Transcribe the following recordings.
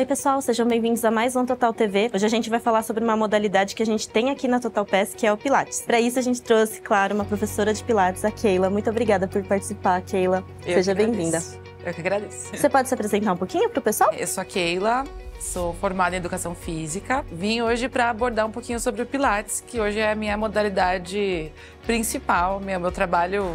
Oi, pessoal, sejam bem-vindos a mais um Total TV. Hoje a gente vai falar sobre uma modalidade que a gente tem aqui na Total Pass, que é o Pilates. Para isso, a gente trouxe, claro, uma professora de Pilates, a Keila. Muito obrigada por participar, Keila. Eu Seja bem-vinda. Eu que agradeço. Você pode se apresentar um pouquinho para o pessoal? Eu sou a Keila, sou formada em Educação Física. Vim hoje para abordar um pouquinho sobre o Pilates, que hoje é a minha modalidade principal, meu, meu trabalho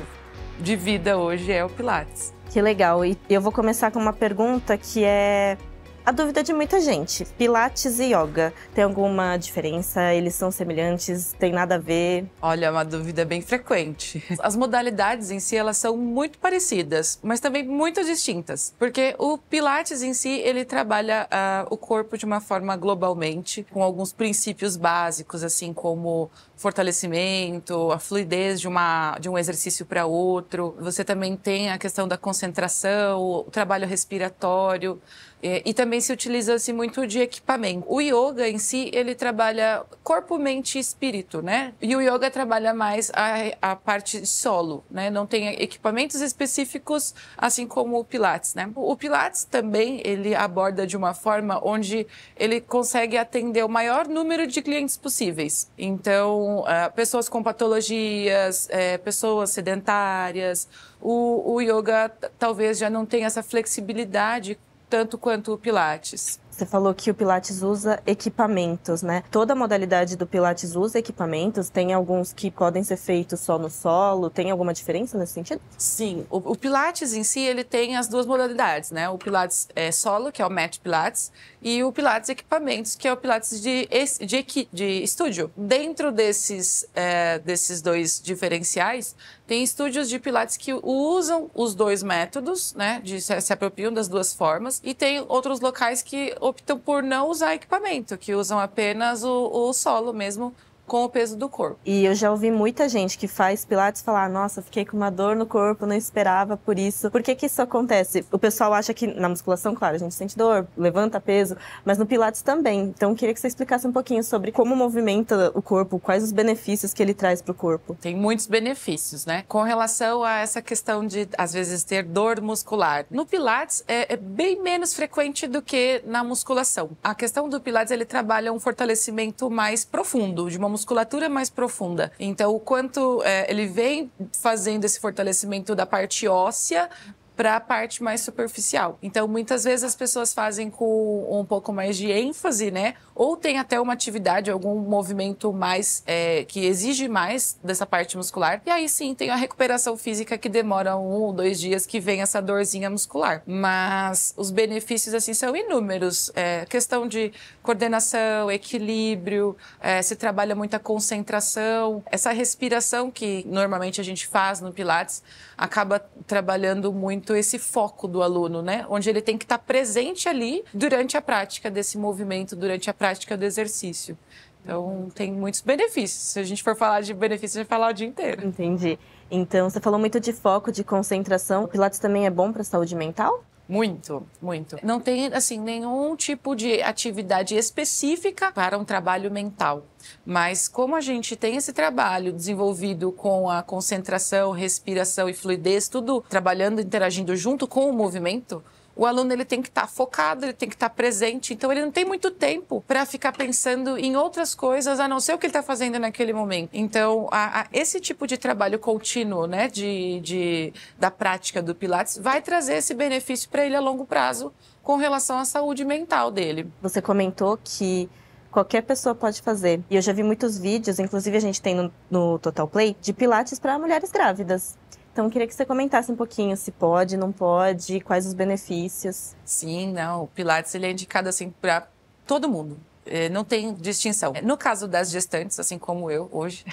de vida hoje é o Pilates. Que legal. E eu vou começar com uma pergunta que é a dúvida de muita gente: Pilates e yoga. Tem alguma diferença? Eles são semelhantes? Tem nada a ver? Olha, é uma dúvida bem frequente. As modalidades em si, elas são muito parecidas, mas também muito distintas. Porque o Pilates em si, ele trabalha uh, o corpo de uma forma globalmente, com alguns princípios básicos, assim como fortalecimento, a fluidez de, uma, de um exercício para outro. Você também tem a questão da concentração, o trabalho respiratório e, eh, e também também se utiliza-se muito de equipamento. O yoga em si, ele trabalha corpo, mente e espírito, né? E o yoga trabalha mais a, a parte solo, né? Não tem equipamentos específicos, assim como o Pilates, né? O Pilates também, ele aborda de uma forma onde ele consegue atender o maior número de clientes possíveis. Então, ah, pessoas com patologias, é, pessoas sedentárias, o, o yoga talvez já não tenha essa flexibilidade tanto quanto o Pilates. Você falou que o Pilates usa equipamentos, né? Toda modalidade do Pilates usa equipamentos. Tem alguns que podem ser feitos só no solo. Tem alguma diferença nesse sentido? Sim. O, o Pilates em si, ele tem as duas modalidades, né? O Pilates é, solo, que é o mat Pilates, e o Pilates equipamentos, que é o Pilates de, de, de estúdio. Dentro desses, é, desses dois diferenciais, tem estúdios de Pilates que usam os dois métodos, né? De, se, se apropriam das duas formas. E tem outros locais que optam por não usar equipamento, que usam apenas o, o solo mesmo com o peso do corpo. E eu já ouvi muita gente que faz pilates falar: "Nossa, fiquei com uma dor no corpo, não esperava por isso". Por que que isso acontece? O pessoal acha que na musculação, claro, a gente sente dor, levanta peso, mas no pilates também. Então eu queria que você explicasse um pouquinho sobre como movimenta o corpo, quais os benefícios que ele traz para o corpo. Tem muitos benefícios, né? Com relação a essa questão de às vezes ter dor muscular. No pilates é, é bem menos frequente do que na musculação. A questão do pilates ele trabalha um fortalecimento mais profundo de uma musculatura é mais profunda. Então, o quanto é, ele vem fazendo esse fortalecimento da parte óssea para a parte mais superficial. Então, muitas vezes as pessoas fazem com um pouco mais de ênfase, né? ou tem até uma atividade, algum movimento mais é, que exige mais dessa parte muscular. E aí sim tem a recuperação física que demora um ou dois dias que vem essa dorzinha muscular. Mas os benefícios assim são inúmeros. É, questão de coordenação, equilíbrio, é, se trabalha muita concentração, essa respiração que normalmente a gente faz no Pilates acaba trabalhando muito esse foco do aluno, né? Onde ele tem que estar presente ali durante a prática desse movimento, durante a prática prática do exercício. Então, tem muitos benefícios. Se a gente for falar de benefícios, a gente vai falar o dia inteiro. Entendi. Então, você falou muito de foco, de concentração. O Pilates também é bom para a saúde mental? Muito, muito. Não tem, assim, nenhum tipo de atividade específica para um trabalho mental. Mas como a gente tem esse trabalho desenvolvido com a concentração, respiração e fluidez, tudo trabalhando, interagindo junto com o movimento, o aluno ele tem que estar tá focado, ele tem que estar tá presente, então ele não tem muito tempo para ficar pensando em outras coisas a não ser o que ele está fazendo naquele momento. Então, a, a, esse tipo de trabalho contínuo, né, de, de, da prática do Pilates, vai trazer esse benefício para ele a longo prazo com relação à saúde mental dele. Você comentou que qualquer pessoa pode fazer. E eu já vi muitos vídeos, inclusive a gente tem no, no Total Play, de pilates para mulheres grávidas. Então, queria que você comentasse um pouquinho se pode, não pode, quais os benefícios. Sim, não, o Pilates ele é indicado assim para todo mundo. É, não tem distinção. No caso das gestantes, assim como eu hoje,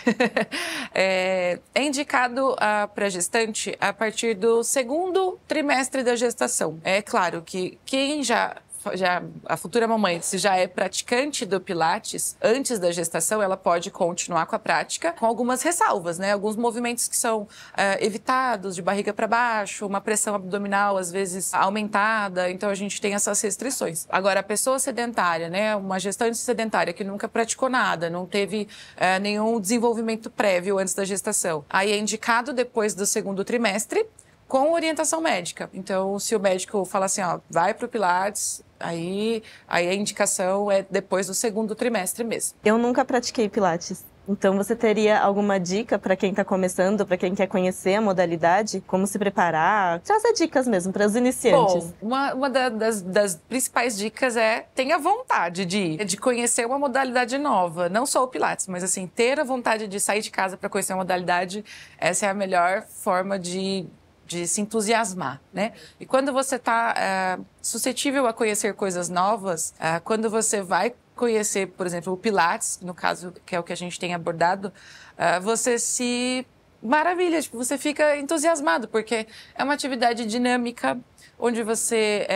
é, é, indicado ah, para gestante a partir do segundo trimestre da gestação. É claro que quem já já a futura mamãe, se já é praticante do Pilates antes da gestação, ela pode continuar com a prática, com algumas ressalvas, né? Alguns movimentos que são é, evitados, de barriga para baixo, uma pressão abdominal às vezes aumentada. Então a gente tem essas restrições. Agora a pessoa sedentária, né? Uma gestante sedentária que nunca praticou nada, não teve é, nenhum desenvolvimento prévio antes da gestação, aí é indicado depois do segundo trimestre com orientação médica. Então, se o médico falar assim, ó, vai para o Pilates, aí, aí a indicação é depois do segundo trimestre mesmo. Eu nunca pratiquei Pilates. Então, você teria alguma dica para quem está começando, para quem quer conhecer a modalidade, como se preparar? Trazer dicas mesmo para os iniciantes. Bom, uma, uma da, das, das, principais dicas é tenha vontade de ir, de conhecer uma modalidade nova. Não só o Pilates, mas assim, ter a vontade de sair de casa para conhecer uma modalidade, essa é a melhor forma de, de se entusiasmar, né? E quando você está é, eh, suscetível a conhecer coisas novas, é, quando você vai conhecer, por exemplo, o Pilates, no caso que é o que a gente tem abordado, é, você se maravilha, tipo, você fica entusiasmado porque é uma atividade dinâmica onde você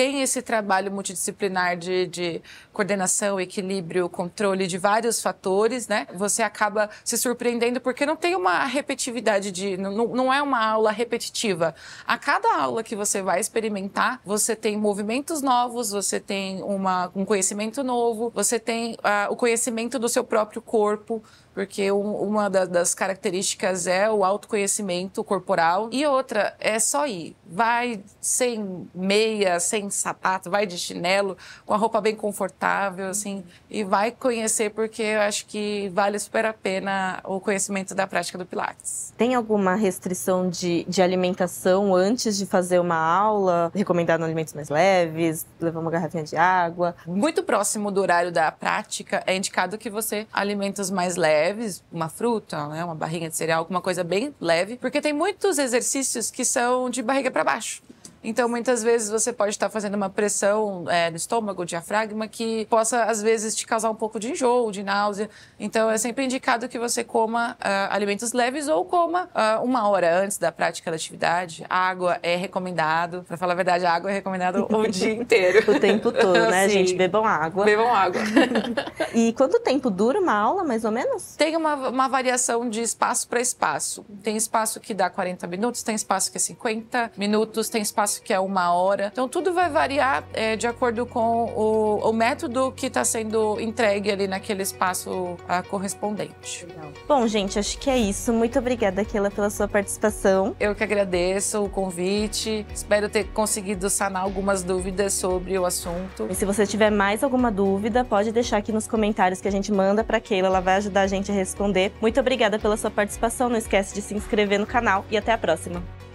tem esse trabalho multidisciplinar de, de coordenação, equilíbrio, controle de vários fatores, né? Você acaba se surpreendendo porque não tem uma repetitividade de. Não, não é uma aula repetitiva. A cada aula que você vai experimentar, você tem movimentos novos, você tem uma, um conhecimento novo, você tem uh, o conhecimento do seu próprio corpo porque uma das características é o autoconhecimento corporal e outra é só ir. Vai sem meia, sem sapato, vai de chinelo, com a roupa bem confortável, assim, e vai conhecer, porque eu acho que vale super a pena o conhecimento da prática do Pilates. Tem alguma restrição de, de alimentação antes de fazer uma aula? Recomendado alimentos mais leves, levar uma garrafinha de água? Muito próximo do horário da prática, é indicado que você alimentos mais leves leves, uma fruta, né, uma barrinha de cereal, alguma coisa bem leve, porque tem muitos exercícios que são de barriga para baixo. Então, muitas vezes você pode estar fazendo uma pressão é, no estômago, diafragma, que possa, às vezes, te causar um pouco de enjoo, de náusea. Então, é sempre indicado que você coma uh, alimentos leves ou coma uh, uma hora antes da prática da atividade. A água é recomendado. Para falar a verdade, a água é recomendada o dia inteiro. o tempo todo, né, Sim. gente? Bebam água. Bebam água. e quanto tempo dura uma aula, mais ou menos? Tem uma, uma variação de espaço para espaço. Tem espaço que dá 40 minutos, tem espaço que é 50 minutos, tem espaço que é uma hora. Então, tudo vai variar é, de acordo com o, o método que está sendo entregue ali naquele espaço a, ah, correspondente. Legal. Bom, gente, acho que é isso. Muito obrigada, Keila, pela sua participação. Eu que agradeço o convite. Espero ter conseguido sanar algumas dúvidas sobre o assunto. E se você tiver mais alguma dúvida, pode deixar aqui nos comentários que a gente manda para Keila. Ela vai ajudar a gente a responder. Muito obrigada pela sua participação. Não esquece de se inscrever no canal e até a próxima.